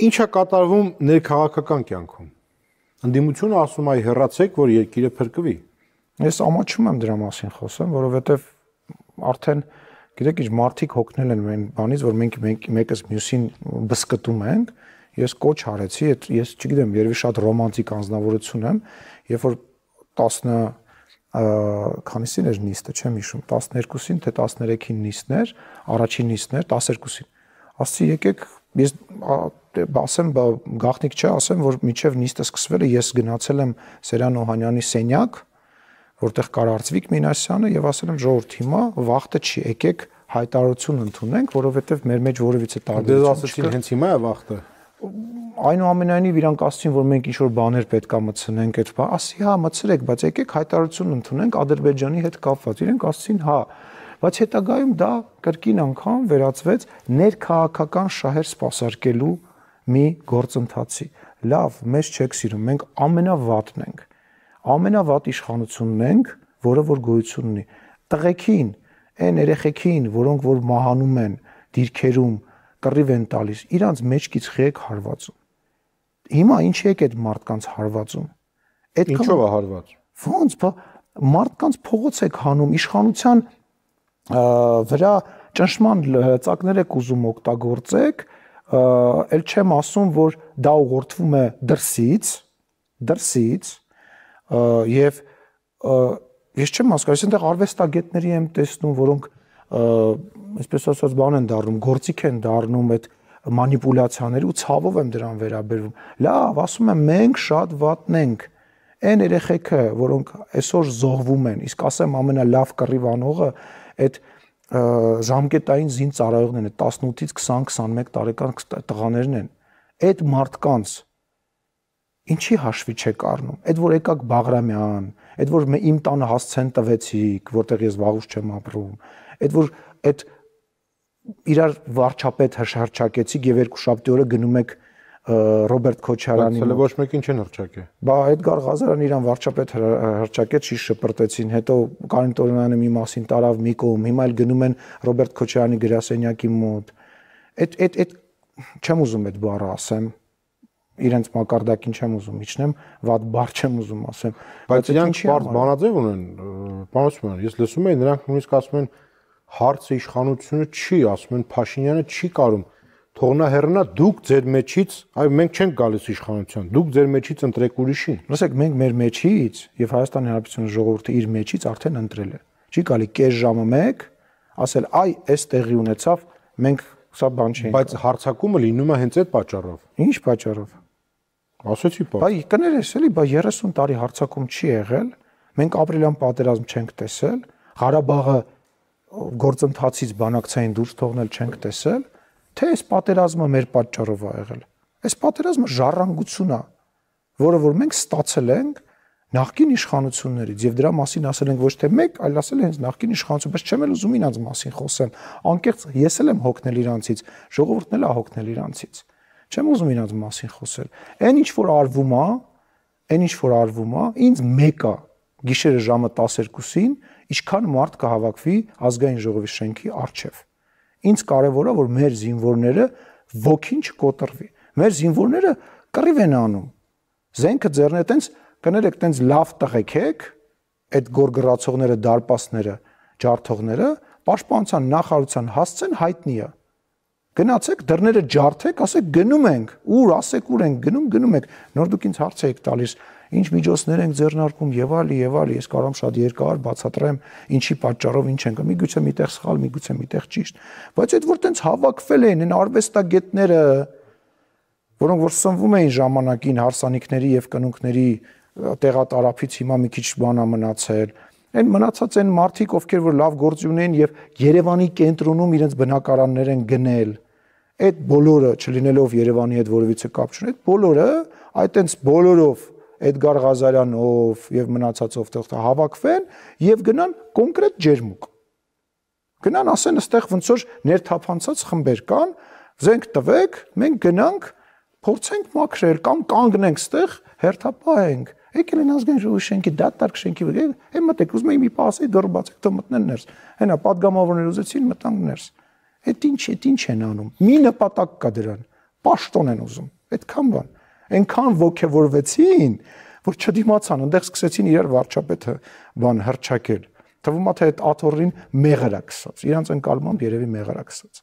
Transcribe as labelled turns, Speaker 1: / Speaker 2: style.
Speaker 1: Ինչ է կատարվում ներքաղաքական կյանքում։ Անդիմությունը ասում է հերացեք, որ երկիրը փրկվի։ Ես ամաչում եմ դրա մասին խոսեմ, որովհետև արդեն գիտեք ինչ մարդիկ հոգնել են մեն բանից, որ մենք մենք մեկս մյուսին բսկտում ենք։ Ես կոչ արեցի, ես չգիտեմ, երևի շատ ռոմանտիկ անznավորություն եմ, երբ որ 10 քանիսին էր նիստը, չեմ հիշում, 12-ին թե 13-ին նիստներ, առաջին նիստներ 12-ին։ Ասացի եկեք, ես Դե, ասեմ, բա գախնիկ չէ, ասեմ, որ միջև նիստը սկսվել է, ես գնացել եմ Սերյան Օհանյանի սենյակ, որտեղ կար Արծվիկ Մինասյանը եւ ասել եմ ժողովուրդ հիմա վախտը չի, եկեք հայտարարություն ընդունենք, որովհետեւ մեր մեջ որևիցե տարբերություն չկա։ Դե ասացին հենց հիմա է վախտը այնուամենայնիվ իրանք ասացին, որ մենք ինչ-որ բաներ պետքա մցնենք այդ բա, ասի, հա, մցրեք, բայց եկեք հայտարարություն ընդունենք Ադրբեջանի հետ կապված։ Իրանք ասացին, հա, բայց հետագայում դա կրկին անգամ վերածվեց ներքաղաքական շահեր սպասարկելու մի գործընթացի։ Լավ, մեզ չեք սիրում, մենք ամենավատն ենք։ Ամենավատ իշխանությունն ենք, որը որ գոյություն ունի։ Տղեկին, այն երեխեքին, որոնք որ մահանում են դիրքերում, կռիվ են տալիս, իրանց մեջքից խեք հարվածում։ Հիմա ինչի է այդ մարդկանց հարվածում։ Այդ ինչով է հարված։ Ոնց բա մարդկանց փողոց է քանում իշխանության վրա ճնշման ծակներ եք ուզում օգտագործեք, ու ել չեմ ասում, որ դա ուղղորդվում է դրսից, դրսից եւ ես չեմ հասկանում, այնտեղ արվեստագետների եմ տեսնում, որոնք այսպես ասած բան են դառնում, գործիք են դառնում այդ մանիպուլյացիաների ու ցավով եմ դրան վերաբերվում։ Լավ, ասում եմ, մենք շատ վատն ենք։ Այն երեխեքը, որոնք այսօր զոհվում են, իսկ ասեմ ամենալավ կռիվանողը այդ ժամկետային զին ծառայողներն են 18-ից 20-21 տարեկան տղաներն են այդ մարդկանց ինչի հաշվի չեք առնում այդ որ եկաք Բաղրամյան այդ որ իմ տանը հասցեն տվեցիք որտեղ ես վաղուց չեմ ապրում այդ որ այդ իրար վարչապետ հրշարչակեցիք եւ երկու շաբթի օրը գնում եք Ռոբերտ Քոչարյանի։ Բայց հələ ոչ մեկին չեն հրճակել։ Բա Էդգար Ղազարան իրան վարչապետ հրճակեց, շիշ շպրտեցին, հետո Կարեն Տորյանը մի մասին տարավ մի կողմ, հիմա էլ գնում են Ռոբերտ Քոչարյանի գրասենյակի մոտ։ Այդ այդ այդ չեմ ուզում այդ բառը ասեմ իրենց մակարդակին չեմ ուզում իջնեմ, ված բառ չեմ ուզում ասեմ։ Բայց իրանք բարձ բանաձև ունեն, պարզվում է, ես լսում եմ, նրանք նույնիսկ ասում են հարցը իշխանությունը չի, ասում են Փաշինյանը չի կարում թողնա հեռնա դուք ձեր մեջից, այ մենք չենք գալիս իշխանության, դուք ձեր մեջից ընտրեք ուրիշին։ Լսեք, մենք մեր մեջից եւ Հայաստանի Հանրապետության ժողովուրդը իր մեջից արդեն ընտրել է։ Չի գալի կես ժամը 1 ասել, այ այս տեղի ունեցավ, մենք սա բան չէինք։ Բայց հարցակումը լինում է հենց այդ պատճառով։ Ինչ պատճառով։ Ասացի բա։ Բայ կներես, էլի, բայ 30 տարի հարցակում չի եղել։ Մենք ապրիլյան պատերազմ չենք տեսել, Ղարաբաղը գործընթացից բանակցային դուրս թողնել չենք տեսել թե այս պատերազմը մեր պատճառով է եղել։ Այս պատերազմը ժառանգություն է, որը որ մենք ստացել ենք նախկին իշխանություններից եւ դրա մասին ասել ենք ոչ թե մեկ, այլ ասել են նախկին իշխանություն, բայց չեմ էլ ուզում իրանց մասին խոսեմ։ Անկեղծ ես էլ եմ հոգնել իրանցից, ժողովուրդն էլ է հոգնել իրանցից։ Չեմ ուզում իրանց մասին խոսել։ Այն ինչ որ արվում է, այն ինչ որ արվում է, ինձ մեկը գիշերը ժամը 12-ին ինչքան մարդ կհավաքվի ազգային ժողովի շենքի առջև։ Ինչ կարևորը որ մեր զինվորները ոգին չկոտրվի։ Մեր զինվորները կռիվ են անում։ Զենքը ձեռնե տենց կներեք տենց լավ տղեկեք այդ գորգրացողները, դարպասները, ջարդողները պաշտպանության նախարարության հասցեն հայտնի է։ Գնացեք դռները ջարդեք, ասեք գնում ենք, ուր, ասեք ուր ենք գնում, գնում ենք։ Նոր դուք ինձ հարց եք տալիս, ինչ միջոցներ ենք ձեռնարկում եւ այլ եւ այլ ես կարող եմ շատ երկար բացատրեմ ինչի պատճառով ինչ ենք միգուցե միտեղ սխալ միգուցե միտեղ ճիշտ բայց այդ որ տենց հավաքվել են այն արվեստագետները որոնք որ սնվում էին ժամանակին հարսանիքների եւ կնունքների տեղատարափից հիմա մի քիչ բանա մնացել Այն մնացած են մարդիկ, ովքեր որ լավ գործ ունեն եւ Երևանի կենտրոնում իրենց բնակարաններ են գնել, այդ բոլորը, չլինելով Երևանի հետ որևիցե կապ չունի, այդ բոլորը, այտենց բոլորով Էդգար Ղազարյանով եւ մնացածով թող հավաքվեն եւ գնան կոնկրետ ջերմուկ։ Գնան ասեն, այստեղ ոնց որ ներթափանցած խմբեր կան, զենք տվեք, մենք գնանք փորձենք մաքրել կամ կանգնենք ստեղ հերթապահենք։ Եկել են ազգային ժողովի շենքի դատարկ շենքի վրա, այն մտեք, ուզում եմ մի փասի դուր բացեք, թող մտնեն ներս։ Հենա падգամավորներ ուզեցին մտան ներս։ Այդ ինչ է, ինչ են անում։ Մի նպատակ կա դրան։ Պաշտոն են ուզում։ Այդքան բան այնքան ողքեվորվեցին, որ չդիմացան, այնտեղ սկսեցին իրար վարչապետը բան հրճակել։ Թվում է թե այդ աթոռին մեղերա կսած։ Իրանց ընկալմամբ երևի մեղերա կսած։